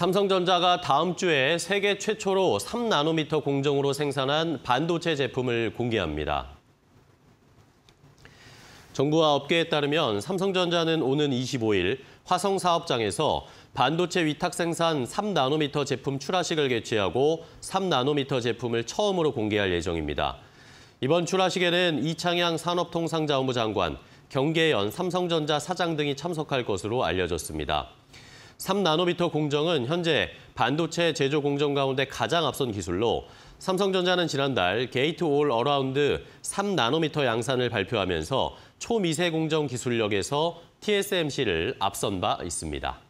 삼성전자가 다음 주에 세계 최초로 3나노미터 공정으로 생산한 반도체 제품을 공개합니다. 정부와 업계에 따르면 삼성전자는 오는 25일 화성 사업장에서 반도체 위탁 생산 3나노미터 제품 출하식을 개최하고 3나노미터 제품을 처음으로 공개할 예정입니다. 이번 출하식에는 이창양 산업통상자원부 장관, 경계연 삼성전자 사장 등이 참석할 것으로 알려졌습니다. 3나노미터 공정은 현재 반도체 제조 공정 가운데 가장 앞선 기술로 삼성전자는 지난달 게이트 올 어라운드 3나노미터 양산을 발표하면서 초미세 공정 기술력에서 TSMC를 앞선 바 있습니다.